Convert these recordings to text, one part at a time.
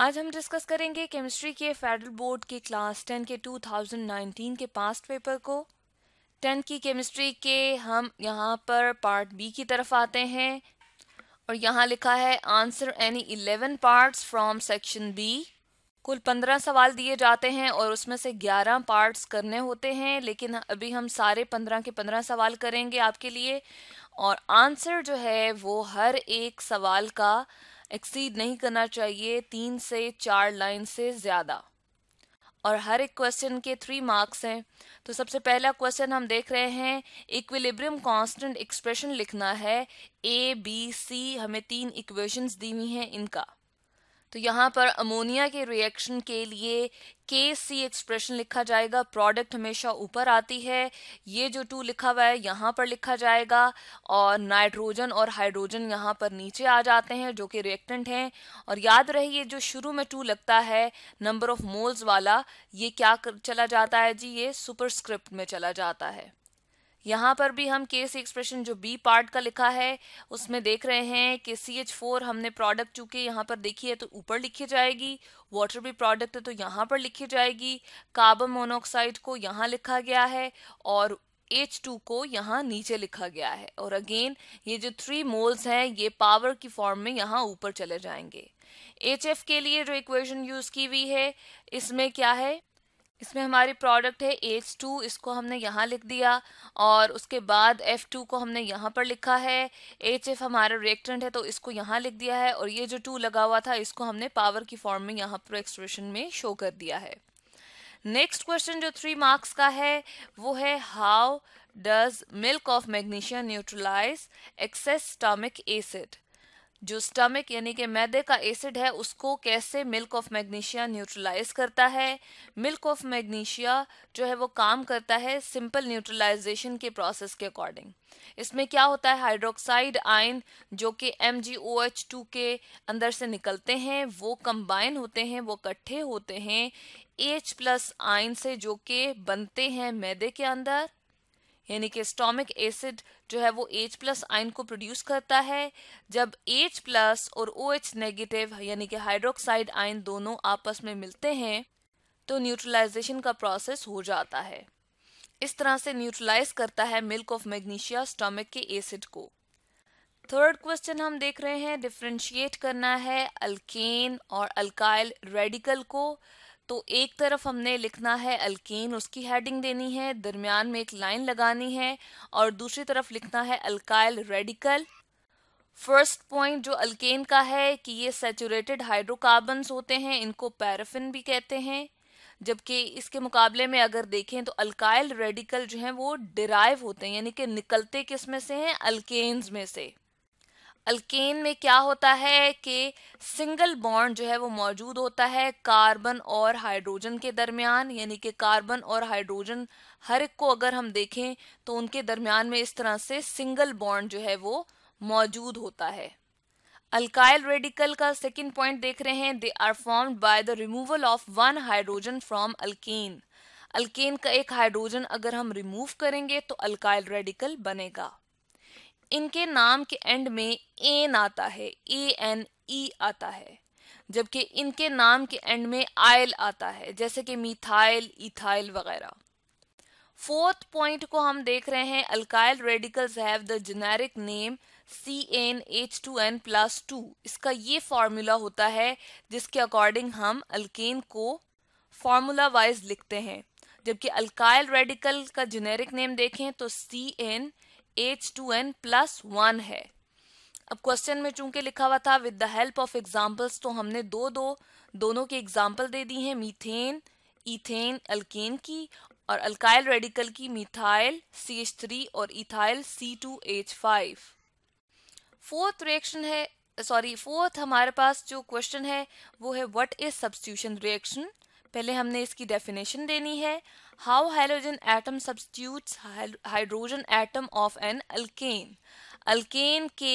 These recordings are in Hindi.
आज हम डिस्कस करेंगे केमिस्ट्री के फेडरल बोर्ड की क्लास टेन के 2019 के पास्ट पेपर को टेन की केमिस्ट्री के हम यहाँ पर पार्ट बी की तरफ आते हैं और यहाँ लिखा है answer any eleven parts from section B कुल पंद्रह सवाल दिए जाते हैं और उसमें से ग्यारह पार्ट्स करने होते हैं लेकिन अभी हम सारे पंद्रह के पंद्रह सवाल करेंगे आपके लिए और आंसर जो है वो हर एक सवाल का एक्सीड नहीं करना चाहिए तीन से चार लाइन से ज़्यादा और हर एक क्वेश्चन के थ्री मार्क्स हैं तो सबसे पहला क्वेश्चन हम देख रहे हैं इक्विलिब्रियम कांस्टेंट एक्सप्रेशन लिखना है ए बी सी हमें तीन इक्वेशंस दी हुई हैं इनका तो यहाँ पर अमोनिया के रिएक्शन के लिए के सी एक्सप्रेशन लिखा जाएगा प्रोडक्ट हमेशा ऊपर आती है ये जो टू लिखा हुआ है यहाँ पर लिखा जाएगा और नाइट्रोजन और हाइड्रोजन यहाँ पर नीचे आ जाते हैं जो कि रिएक्टेंट हैं और याद रहे ये जो शुरू में टू लगता है नंबर ऑफ मोल्स वाला ये क्या कर, चला जाता है जी ये सुपरस्क्रिप्ट में चला जाता है यहाँ पर भी हम केस एक्सप्रेशन जो बी पार्ट का लिखा है उसमें देख रहे हैं कि सी एच फोर हमने प्रोडक्ट चूंकि यहाँ पर देखी है तो ऊपर लिखी जाएगी वाटर भी प्रोडक्ट है तो यहाँ पर लिखी जाएगी कार्बन मोनोऑक्साइड को यहाँ लिखा गया है और एच टू को यहाँ नीचे लिखा गया है और अगेन ये जो थ्री मोल्स हैं ये पावर की फॉर्म में यहाँ ऊपर चले जाएंगे एच एफ के लिए जो इक्वेशन यूज़ की हुई है इसमें क्या है इसमें हमारी प्रोडक्ट है एच टू इसको हमने यहाँ लिख दिया और उसके बाद एफ टू को हमने यहाँ पर लिखा है एच एफ हमारा रिएक्टेंट है तो इसको यहाँ लिख दिया है और ये जो टू लगा हुआ था इसको हमने पावर की फॉर्म में यहाँ पर एक्सप्रेशन में शो कर दिया है नेक्स्ट क्वेश्चन जो थ्री मार्क्स का है वो है how does milk of magnesium neutralise excess stomach acid जो स्टमक यानी कि मैदे का एसिड है उसको कैसे मिल्क ऑफ मैग्नीशिया न्यूट्रलाइज करता है मिल्क ऑफ मैग्नीशिया जो है वो काम करता है सिंपल न्यूट्रलाइजेशन के प्रोसेस के अकॉर्डिंग इसमें क्या होता है हाइड्रोक्साइड आयन जो कि एम के अंदर से निकलते हैं वो कंबाइन होते हैं वो इकट्ठे होते हैं एच प्लस आयन से जो के बनते हैं मैदे के अंदर यानी कि स्टोमिक एसिड जो है वो H प्लस आइन को प्रोड्यूस करता है जब H प्लस और OH नेगेटिव यानी कि हाइड्रोक्साइड आइन दोनों आपस में मिलते हैं तो न्यूट्रलाइजेशन का प्रोसेस हो जाता है इस तरह से न्यूट्रलाइज करता है मिल्क ऑफ मैग्नीशिया स्टोमिक के एसिड को थर्ड क्वेश्चन हम देख रहे हैं डिफ्रेंशिएट करना है अल्केन और अल्काइल रेडिकल को तो एक तरफ हमने लिखना है अल्कीन उसकी हेडिंग देनी है दरमियान में एक लाइन लगानी है और दूसरी तरफ लिखना है अल्काइल रेडिकल फर्स्ट पॉइंट जो अल्केन का है कि ये सेचूरेटेड हाइड्रोकार्बन होते हैं इनको पैराफिन भी कहते हैं जबकि इसके मुकाबले में अगर देखें तो अल्काइल रेडिकल जो हैं वो डिराइव होते हैं यानी कि निकलते किस में से हैं अल्केन्स में से अल्केन में क्या होता है कि सिंगल बॉन्ड जो है वो मौजूद होता है कार्बन और हाइड्रोजन के दरमियान यानी कि कार्बन और हाइड्रोजन हर एक को अगर हम देखें तो उनके दरमियान में इस तरह से सिंगल बॉन्ड जो है वो मौजूद होता है अल्काइल रेडिकल का सेकेंड पॉइंट देख रहे हैं they are formed by the removal of one hydrogen from alkane alkane का एक हाइड्रोजन अगर हम रिमूव करेंगे तो अल्काइल रेडिकल बनेगा इनके नाम के एंड में एन आता है ए एन ई आता है जबकि इनके नाम के एंड में आयल आता है जैसे कि मिथाइल इथाइल वगैरह फोर्थ पॉइंट को हम देख रहे हैं alkyl radicals have the generic name C N H two N plus two इसका ये फार्मूला होता है जिसके अकॉर्डिंग हम अल्केन को फार्मूला वाइज लिखते हैं जबकि अल्काइल रेडिकल का जेनेरिक नेम देखें तो C N H two N plus one है अब क्वेश्चन में चूंकि लिखा हुआ था with the help of examples तो हमने दो दो दोनों की एग्जाम्पल दे दी हैं मीथेन इथेन अल्केन की और अल्काइल रेडिकल की मिथाइल सी एच थ्री और ethyl C two H five fourth reaction है सॉरी फोर्थ हमारे पास जो क्वेश्चन है वो है व्हाट इज सब्सटीट्यूशन रिएक्शन पहले हमने इसकी डेफिनेशन देनी है how hydrogen atom substitute hydrogen atom of an alkane alkane के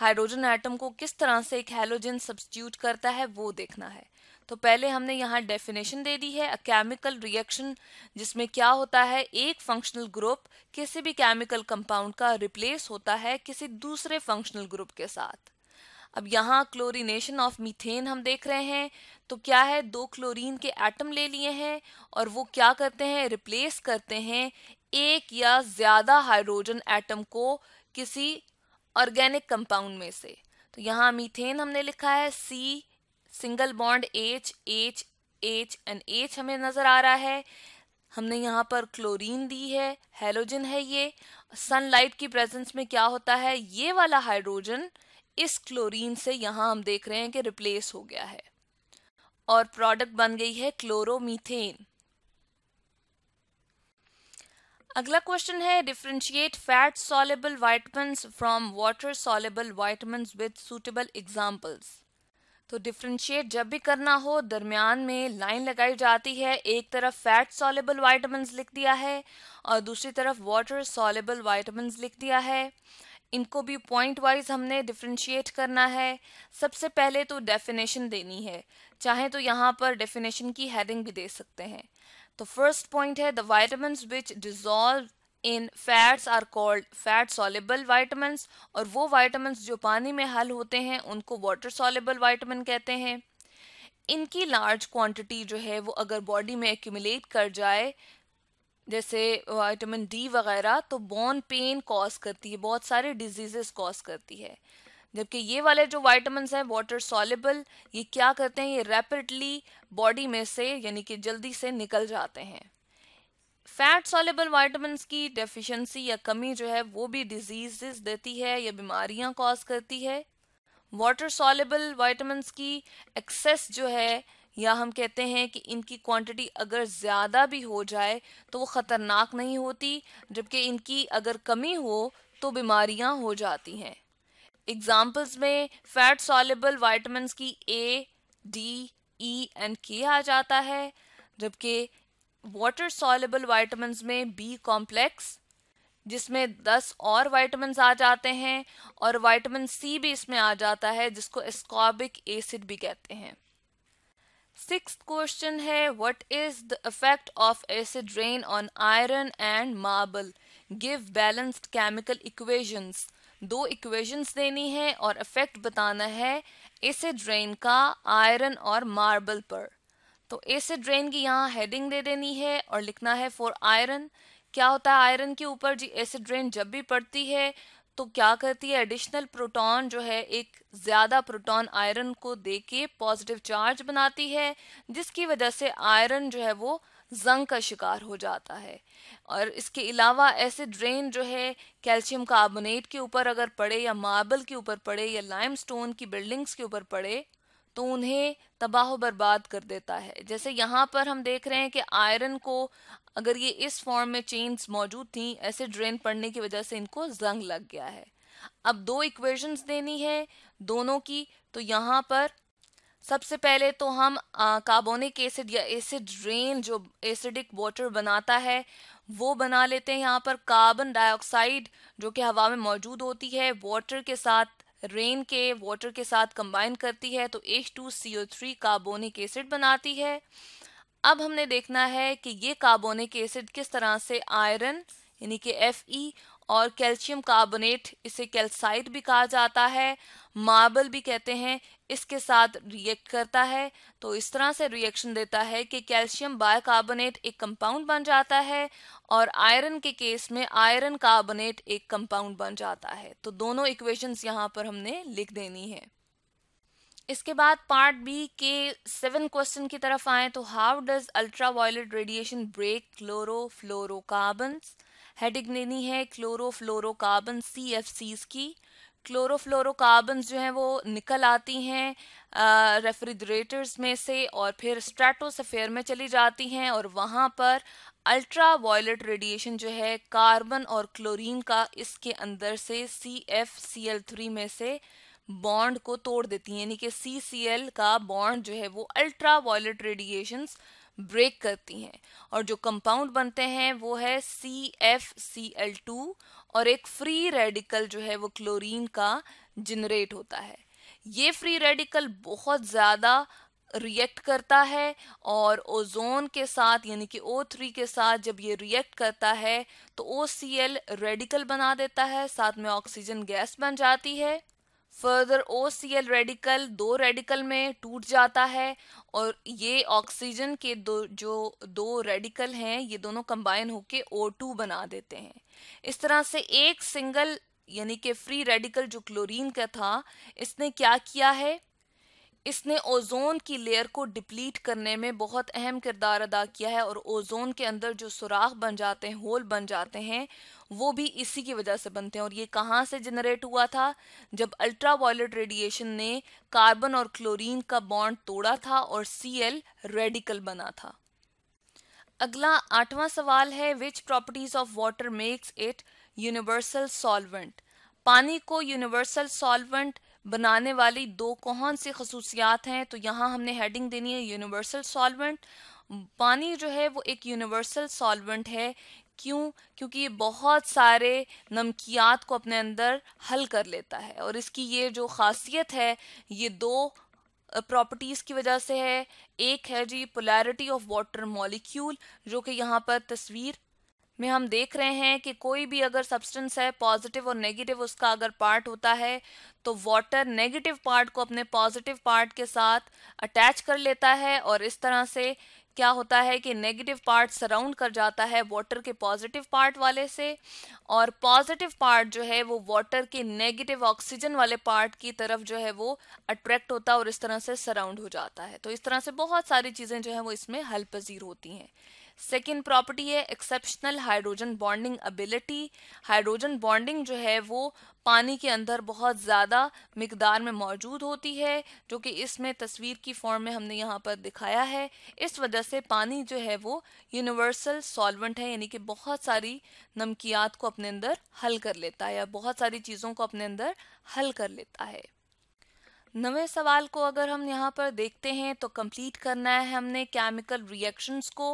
हाइड्रोजन एटम को किस तरह से एक हेलोजन सब्सटीट्यूट करता है वो देखना है तो पहले हमने यहाँ डेफिनेशन दे दी है अ केमिकल रिएक्शन जिसमें क्या होता है एक फंक्शनल ग्रुप किसी भी केमिकल कंपाउंड का रिप्लेस होता है किसी दूसरे फंक्शनल ग्रुप के साथ अब यहाँ क्लोरीनेशन ऑफ मीथेन हम देख रहे हैं तो क्या है दो क्लोरीन के एटम ले लिए हैं और वो क्या करते हैं रिप्लेस करते हैं एक या ज़्यादा हाइड्रोजन एटम को किसी ऑर्गेनिक कंपाउंड में से तो यहाँ मीथेन हमने लिखा है C single bond H H H and H हमें नज़र आ रहा है हमने यहाँ पर क्लोरीन दी है हेलोजन है ये सनलाइट की प्रेजेंस में क्या होता है ये वाला हाइड्रोजन इस क्लोरीन से यहाँ हम देख रहे हैं कि रिप्लेस हो गया है और प्रोडक्ट बन गई है क्लोरोमीथेन अगला क्वेश्चन है differentiate fat soluble vitamins from water soluble vitamin with suitable examples तो डिफ्रेंशिएट जब भी करना हो दरमियान में लाइन लगाई जाती है एक तरफ फैट सॉलेबल वाइटमिन लिख दिया है और दूसरी तरफ वाटर सॉलेबल वाइटमिन लिख दिया है इनको भी पॉइंट वाइज हमने डिफ्रेंशिएट करना है सबसे पहले तो डेफिनेशन देनी है चाहे तो यहाँ पर डेफिनेशन की हेडिंग भी दे सकते हैं तो फर्स्ट पॉइंट है the vitamins which dissolve in fats are called fat soluble vitamins और वो वाइटामस जो पानी में हल होते हैं उनको वाटर सॉलेबल वाइटामिन कहते हैं इनकी लार्ज क्वांटिटी जो है वो अगर बॉडी में एक्यूमुलेट कर जाए जैसे विटामिन डी वगैरह तो बोन पेन कॉज करती है बहुत सारे डिजीजेस कॉज करती है जबकि ये वाले जो वाइटमिन हैं वाटर सॉलेबल ये क्या करते हैं ये रैपिडली बॉडी में से यानी कि जल्दी से निकल जाते हैं फैट सॉलेबल वाइटमिनस की डेफिशिएंसी या कमी जो है वो भी डिजीजेस देती है या बीमारियां कॉज करती है वाटर सॉलेबल वाइटामस की एक्सेस जो है या हम कहते हैं कि इनकी क्वांटिटी अगर ज़्यादा भी हो जाए तो वो ख़तरनाक नहीं होती जबकि इनकी अगर कमी हो तो बीमारियां हो जाती हैं एग्ज़ाम्पल्स में फैट सॉलेबल वाइटमिन की ए डी ई एंड के आ जाता है जबकि वाटर सॉलेबल वाइटमिन में बी कॉम्प्लेक्स जिसमें 10 और वाइटमिन आ जाते हैं और वाइटमिन सी भी इसमें आ जाता है जिसको एस्कॉबिक एसिड भी कहते हैं सिक्स क्वेश्चन है what is the effect of acid rain on iron and marble give balanced chemical equations दो इक्वेशंस देनी है और इफेक्ट बताना है एसिड रेन का आयरन और मार्बल पर तो एसिड रेन की यहाँ हेडिंग दे देनी है और लिखना है फॉर आयरन क्या होता है आयरन के ऊपर जी एसिड रेन जब भी पड़ती है तो क्या करती है एडिशनल प्रोटॉन जो है एक ज़्यादा प्रोटॉन आयरन को देके पॉजिटिव चार्ज बनाती है जिसकी वजह से आयरन जो है वो जंग का शिकार हो जाता है और इसके अलावा ऐसे ड्रेन जो है कैल्शियम कार्बोनेट के ऊपर अगर पड़े या मार्बल के ऊपर पड़े या लाइम की बिल्डिंग्स के ऊपर पड़े तो उन्हें तबाह बर्बाद कर देता है जैसे यहाँ पर हम देख रहे हैं कि आयरन को अगर ये इस फॉर्म में चेन्स मौजूद थी ऐसे ड्रेन पड़ने की वजह से इनको जंग लग गया है अब दो इक्वेशंस देनी है दोनों की तो यहाँ पर सबसे पहले तो हम कार्बोनिक एसिड या एसिड रेन जो एसिडिक वाटर बनाता है वो बना लेते हैं यहाँ पर कार्बन डाइऑक्साइड जो कि हवा में मौजूद होती है वाटर के साथ रेन के वाटर के साथ कंबाइन करती है तो H two C O three carbonic acid बनाती है अब हमने देखना है कि ये कार्बोनिक एसिड किस तरह से आयरन यानी कि एफ ई और कैल्शियम कार्बोनेट इसे कैल्साइड भी कहा जाता है मार्बल भी कहते हैं इसके साथ रिएक्ट करता है तो इस तरह से रिएक्शन देता है कि कैल्शियम बायकार्बोनेट एक कंपाउंड बन जाता है और आयरन के केस में आयरन कार्बोनेट एक कंपाउंड बन जाता है तो दोनों इक्वेशंस यहाँ पर हमने लिख देनी है इसके बाद पार्ट बी के सेवन क्वेश्चन की तरफ आए तो how does ultra violet radiation break chloro heading हेडिग्नेनी है chloro fluorocarbon C F Cs की क्लोरो क्लोरोफ्लोरोकार्बन जो हैं वो निकल आती हैं रेफ्रिजरेटर्स में से और फिर स्ट्रेटोसफेयर में चली जाती हैं और वहाँ पर अल्ट्रा वायलेट रेडिएशन जो है कार्बन और क्लोरीन का इसके अंदर से C F C L three में से बॉन्ड को तोड़ देती है यानी कि सी सी एल का बॉन्ड जो है वो अल्ट्रा वायलेट रेडिएशंस ब्रेक करती हैं और जो कंपाउंड बनते हैं वो है C F C L two और एक फ्री रेडिकल जो है वो क्लोरीन का जनरेट होता है ये फ्री रेडिकल बहुत ज़्यादा रिएक्ट करता है और ओजोन के साथ यानी कि ओ थ्री के साथ जब ये रिएक्ट करता है तो ओ सी एल रेडिकल बना देता है साथ में ऑक्सीजन गैस बन जाती है further O C L radical दो रेडिकल में टूट जाता है और ये ऑक्सीजन के दो जो दो रेडिकल हैं ये दोनों कंबाइन होके ओ टू बना देते हैं इस तरह से एक सिंगल यानी कि फ्री रेडिकल जो क्लोरीन का था इसने क्या किया है इसने ओजोन की लेयर को डिप्लीट करने में बहुत अहम किरदार अदा किया है और ओजोन के अंदर जो सुराख बन जाते हैं होल बन जाते हैं वो भी इसी की वजह से बनते हैं और ये कहाँ से जनरेट हुआ था जब अल्ट्रा वायलेट रेडिएशन ने कार्बन और क्लोरीन का बॉन्ड तोड़ा था और सी एल रेडिकल बना था अगला आठवां सवाल है which properties of water makes it universal solvent पानी को यूनिवर्सल सॉल्वेंट बनाने वाली दो कौन सी खसूसियात हैं तो यहाँ हमने हेडिंग देनी है यूनिवर्सल सॉल्वेंट पानी जो है वो एक यूनिवर्सल सॉल्वेंट है क्यों क्योंकि ये बहुत सारे नमकियात को अपने अंदर हल कर लेता है और इसकी ये जो खासियत है ये दो प्रॉपर्टीज़ की वजह से है एक है जी पोलैरिटी ऑफ वाटर मॉलिक्यूल जो कि यहाँ पर तस्वीर में हम देख रहे हैं कि कोई भी अगर सब्सटेंस है पॉजिटिव और नेगेटिव उसका अगर पार्ट होता है तो वाटर नेगेटिव पार्ट को अपने पॉजिटिव पार्ट के साथ अटैच कर लेता है और इस तरह से क्या होता है कि नेगेटिव पार्ट सराउंड कर जाता है वाटर के पॉजिटिव पार्ट वाले से और पॉजिटिव पार्ट जो है वो वाटर के नेगेटिव ऑक्सीजन वाले पार्ट की तरफ जो है वो अट्रैक्ट होता है और इस तरह से सराउंड हो जाता है तो इस तरह से बहुत सारी चीज़ें जो है वो इसमें हल पजीर होती हैं सेकेंड प्रॉपर्टी है exceptional hydrogen bonding ability hydrogen bonding जो है वो पानी के अंदर बहुत ज़्यादा मकदार में मौजूद होती है जो कि इसमें तस्वीर की फॉर्म में हमने यहाँ पर दिखाया है इस वजह से पानी जो है वो यूनिवर्सल सॉल्वेंट है यानी कि बहुत सारी नमकियात को अपने अंदर हल कर लेता है या बहुत सारी चीज़ों को अपने अंदर हल कर लेता है नवे सवाल को अगर हम यहाँ पर देखते हैं तो कंप्लीट करना है हमने केमिकल रिएक्शंस को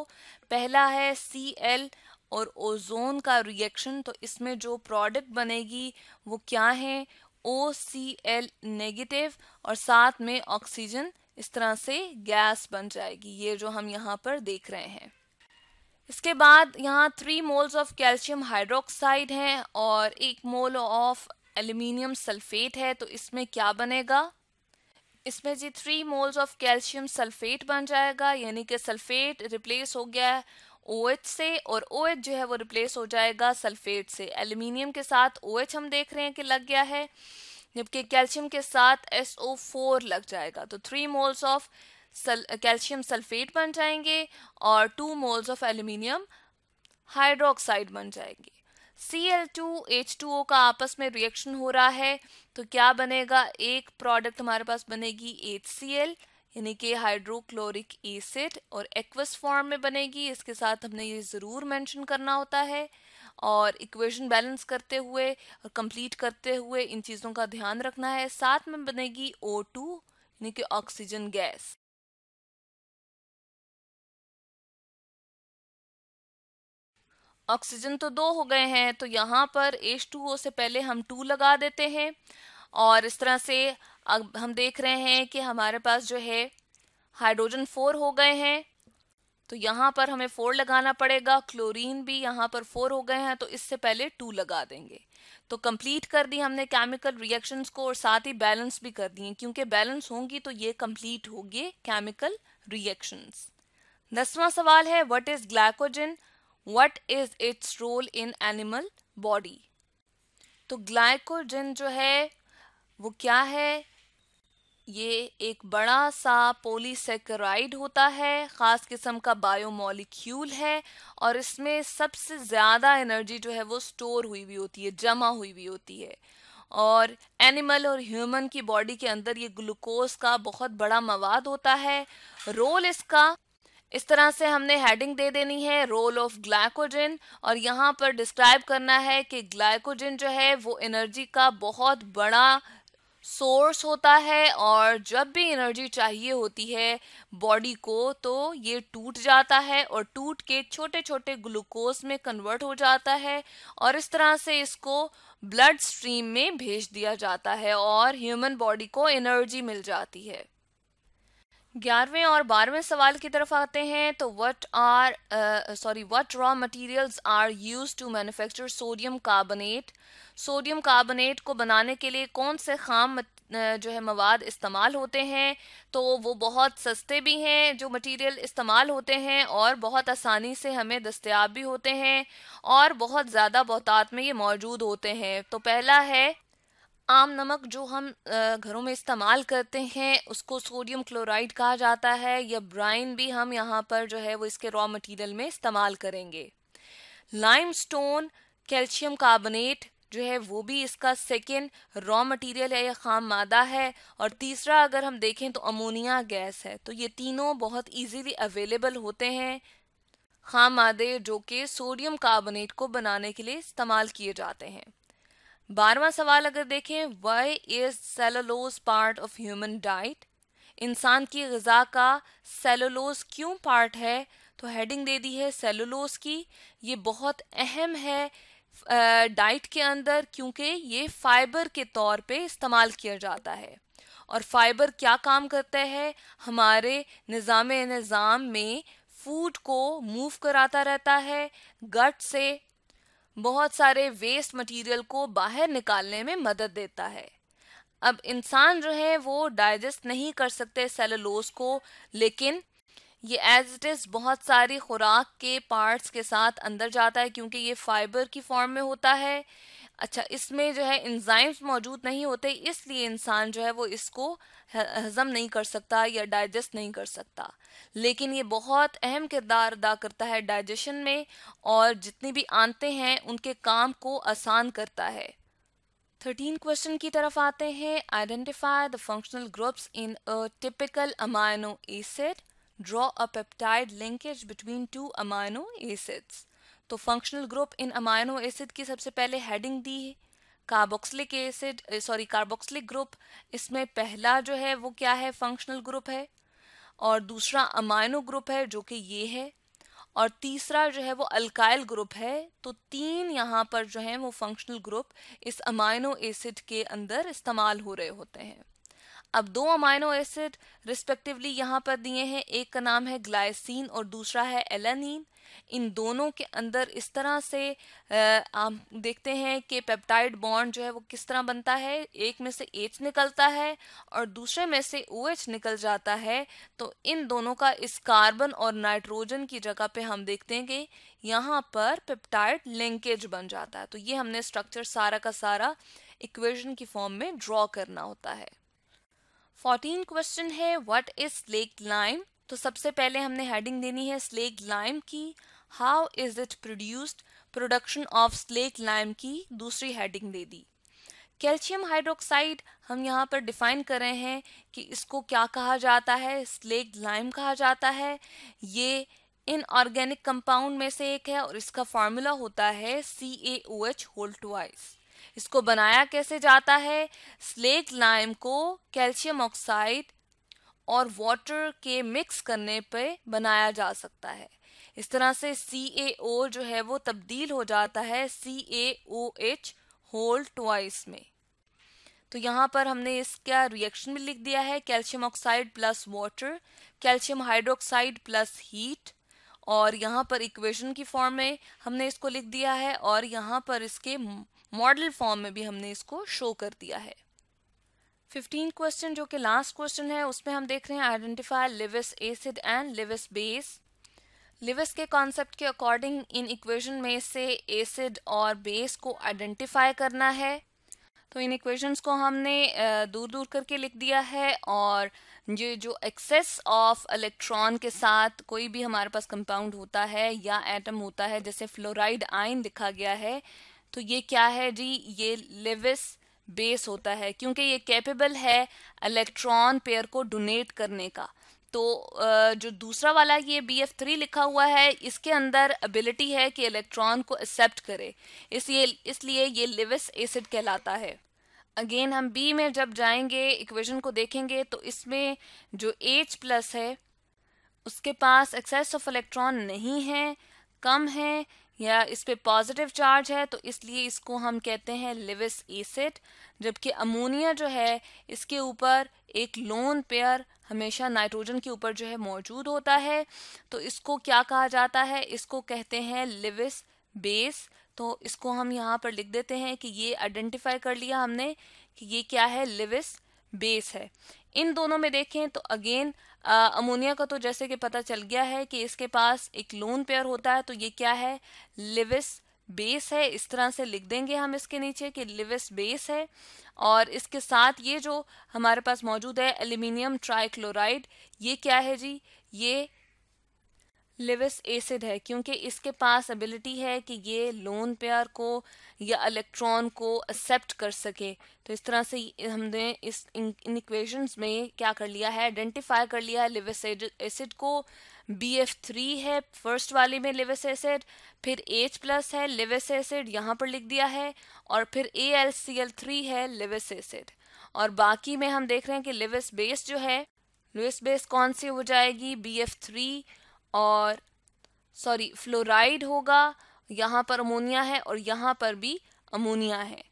पहला है सी एल और ओजोन का रिएक्शन तो इसमें जो प्रोडक्ट बनेगी वो क्या है ओ सी एल नेगेटिव और साथ में ऑक्सीजन इस तरह से गैस बन जाएगी ये जो हम यहाँ पर देख रहे हैं इसके बाद यहाँ three moles of calcium hydroxide हैं और एक मोल ऑफ एल्यूमिनियम सल्फेट है तो इसमें क्या बनेगा इसमें जी three moles of calcium sulphate बन जाएगा यानी कि सल्फेट रिप्लेस हो गया है ओ OH से और ओ OH जो है वो रिप्लेस हो जाएगा सल्फेट से एल्यूमिनियम के साथ ओ OH हम देख रहे हैं कि लग गया है जबकि कैल्शियम के साथ SO4 लग जाएगा तो three moles of calcium sulphate बन जाएंगे और two moles of aluminium hydroxide बन जाएंगे C L two H two O का आपस में रिएक्शन हो रहा है तो क्या बनेगा एक प्रोडक्ट हमारे पास बनेगी एच सी एल यानी कि हाइड्रोक्लोरिक एसिड और एक्वस फॉर्म में बनेगी इसके साथ हमने ये ज़रूर मेंशन करना होता है और इक्वेशन बैलेंस करते हुए और कंप्लीट करते हुए इन चीज़ों का ध्यान रखना है साथ में बनेगी ओ टू यानी कि ऑक्सीजन गैस ऑक्सीजन तो दो हो गए हैं तो यहाँ पर एच टू से पहले हम टू लगा देते हैं और इस तरह से अब हम देख रहे हैं कि हमारे पास जो है हाइड्रोजन फोर हो गए हैं तो यहाँ पर हमें फोर लगाना पड़ेगा क्लोरीन भी यहाँ पर फोर हो गए हैं तो इससे पहले टू लगा देंगे तो कंप्लीट कर दी हमने केमिकल रिएक्शंस को और साथ ही बैलेंस भी कर दिए क्योंकि बैलेंस होंगी तो ये कंप्लीट होगी केमिकल रिएक्शंस दसवां सवाल है what is glycogen what is its role in animal body तो ग्लाइकोजन जो है वो क्या है ये एक बड़ा सा पोलीसेकराइड होता है ख़ास किस्म का बायोमोलिक्यूल है और इसमें सबसे ज़्यादा एनर्जी जो है वो स्टोर हुई हुई होती है जमा हुई हुई होती है और एनिमल और ह्यूमन की बॉडी के अंदर ये ग्लूकोज का बहुत बड़ा मवाद होता है रोल इसका इस तरह से हमने हेडिंग दे देनी है रोल ऑफ ग्लाइकोजन और यहाँ पर डिस्क्राइब करना है कि ग्लाइकोजन जो है वो एनर्जी का बहुत बड़ा सोर्स होता है और जब भी एनर्जी चाहिए होती है बॉडी को तो ये टूट जाता है और टूट के छोटे छोटे ग्लूकोज में कन्वर्ट हो जाता है और इस तरह से इसको ब्लड स्ट्रीम में भेज दिया जाता है और ह्यूमन बॉडी को एनर्जी मिल जाती है ग्यारहवें और बारहवें सवाल की तरफ आते हैं तो what are sorry what raw materials are use to manufacture sodium carbonate sodium carbonate को बनाने के लिए कौन से खाम uh, जो है मवाद इस्तेमाल होते हैं तो वो बहुत सस्ते भी हैं जो मटेरियल इस्तेमाल होते हैं और बहुत आसानी से हमें दस्तियाब भी होते हैं और बहुत ज़्यादा बहुतात में ये मौजूद होते हैं तो पहला है आम नमक जो हम घरों में इस्तेमाल करते हैं उसको सोडियम क्लोराइड कहा जाता है या ब्राइन भी हम यहाँ पर जो है वो इसके रॉ मटेरियल में इस्तेमाल करेंगे लाइमस्टोन कैल्शियम कार्बोनेट जो है वो भी इसका सेकेंड रॉ मटेरियल है या खाम मादा है और तीसरा अगर हम देखें तो अमोनिया गैस है तो ये तीनों बहुत ईजीली अवेलेबल होते हैं खाम मादे जो कि सोडियम कार्बोनेट को बनाने के लिए इस्तेमाल किए जाते हैं बारवा सवाल अगर देखें why is cellulose part of human diet इंसान की गजा का सेलोलोज क्यों पार्ट है तो हेडिंग दे दी है सेलोलोज की ये बहुत अहम है डाइट के अंदर क्योंकि ये फाइबर के तौर पे इस्तेमाल किया जाता है और फाइबर क्या काम करता है हमारे निज़ाम निज़ाम में फूड को मूव कराता रहता है गट से बहुत सारे वेस्ट मटेरियल को बाहर निकालने में मदद देता है अब इंसान जो है वो डाइजेस्ट नहीं कर सकते सेलुलोज को लेकिन ये एज इट इज़ बहुत सारी खुराक के पार्ट्स के साथ अंदर जाता है क्योंकि ये फाइबर की फॉर्म में होता है अच्छा इसमें जो है इंजाइम्स मौजूद नहीं होते इसलिए इंसान जो है वो इसको हजम नहीं कर सकता या डाइजेस्ट नहीं कर सकता लेकिन ये बहुत अहम किरदार अदा करता है डाइजेशन में और जितनी भी आंते हैं उनके काम को आसान करता है थर्टीन क्वेश्चन की तरफ आते हैं identify the functional groups in a typical amino acid draw a peptide linkage between two amino acids तो functional group in amino acid की सबसे पहले हेडिंग दी है carboxylic acid sorry carboxylic group इसमें पहला जो है वो क्या है फंक्शनल ग्रुप है और दूसरा अमाइनो ग्रुप है जो कि ये है और तीसरा जो है वो अल्काइल ग्रुप है तो तीन यहाँ पर जो है वो फंक्शनल ग्रुप इस अमाइनो एसिड के अंदर इस्तेमाल हो रहे होते हैं अब दो अमाइनो एसिड रिस्पेक्टिवली यहाँ पर दिए हैं एक का नाम है ग्लाइसिन और दूसरा है एलानीन इन दोनों के अंदर इस तरह से आप देखते हैं कि पेप्टाइड बॉन्ड जो है वो किस तरह बनता है एक में से एच निकलता है और दूसरे में से ओ OH निकल जाता है तो इन दोनों का इस कार्बन और नाइट्रोजन की जगह पे हम देखते हैं कि यहाँ पर पेप्टाइड लिंकेज बन जाता है तो ये हमने स्ट्रक्चर सारा का सारा इक्वेशन की फॉर्म में ड्रॉ करना होता है फोर्टीन क्वेश्चन है व्हाट इज लेक लाइम तो सबसे पहले हमने हेडिंग देनी है स्लेक लाइम की how is it produced production of slake lime की दूसरी हेडिंग दे दी कैल्शियम हाइड्रोक्साइड हम यहाँ पर डिफाइन कर रहे हैं कि इसको क्या कहा जाता है स्लेक लाइम कहा जाता है ये इनऑर्गेनिक कंपाउंड में से एक है और इसका फॉर्मूला होता है C A O H whole twice इसको बनाया कैसे जाता है स्लेक लाइम को कैल्शियम ऑक्साइड और वाटर के मिक्स करने पे बनाया जा सकता है इस तरह से सी ए ओ जो है वो तब्दील हो जाता है C A O H whole twice में तो यहाँ पर हमने इसका रिएक्शन भी लिख दिया है calcium oxide plus water calcium hydroxide plus heat और यहाँ पर इक्वेशन की फॉर्म में हमने इसको लिख दिया है और यहाँ पर इसके मॉडल फॉर्म में भी हमने इसको शो कर दिया है फिफ्टीन क्वेश्चन जो कि लास्ट क्वेश्चन है उसमें हम देख रहे हैं identify Lewis acid and Lewis base Lewis के कॉन्सेप्ट के अकॉर्डिंग इन इक्वेशन में से एसिड और बेस को आइडेंटिफाई करना है तो इन इक्वेशंस को हमने दूर दूर करके लिख दिया है और ये जो एक्सेस ऑफ इलेक्ट्रॉन के साथ कोई भी हमारे पास कंपाउंड होता है या एटम होता है जैसे फ्लोराइड आयन लिखा गया है तो ये क्या है जी ये लिविस बेस होता है क्योंकि ये कैपेबल है इलेक्ट्रॉन पेयर को डोनेट करने का तो जो दूसरा वाला ये बी एफ थ्री लिखा हुआ है इसके अंदर एबिलिटी है कि इलेक्ट्रॉन को एक्सेप्ट करे इसलिए इसलिए ये लिविस एसिड कहलाता है अगेन हम बी में जब जाएंगे इक्वेशन को देखेंगे तो इसमें जो एच प्लस है उसके पास एक्सेस ऑफ इलेक्ट्रॉन नहीं है कम है या इस पे पॉजिटिव चार्ज है तो इसलिए इसको हम कहते हैं लिविस एसिड जबकि अमोनिया जो है इसके ऊपर एक लोन पेयर हमेशा नाइट्रोजन के ऊपर जो है मौजूद होता है तो इसको क्या कहा जाता है इसको कहते हैं लिविस बेस तो इसको हम यहाँ पर लिख देते हैं कि ये आइडेंटिफाई कर लिया हमने कि ये क्या है लिविस बेस है इन दोनों में देखें तो अगेन अमोनिया का तो जैसे कि पता चल गया है कि इसके पास एक लोन पेयर होता है तो ये क्या है लिविस बेस है इस तरह से लिख देंगे हम इसके नीचे कि लिविस बेस है और इसके साथ ये जो हमारे पास मौजूद है एल्यूमिनियम ट्राईक्लोराइड ये क्या है जी ये लिविस एसिड है क्योंकि इसके पास एबिलिटी है कि ये लोन पेयर को या इलेक्ट्रॉन को एक्सेप्ट कर सके तो इस तरह से हमने इस इन इक्वेशंस में क्या कर लिया है आइडेंटिफाई कर लिया है लिविस एसिड को बी एफ थ्री है फर्स्ट वाले में लिविस एसिड फिर एच प्लस है लिविस एसिड यहाँ पर लिख दिया है और फिर A L C L three है लिविस एसिड और बाकी में हम देख रहे हैं कि लिविस बेस जो है लिविस बेस कौन सी हो जाएगी बी एफ थ्री और सॉरी फ्लोराइड होगा यहाँ पर अमोनिया है और यहाँ पर भी अमोनिया है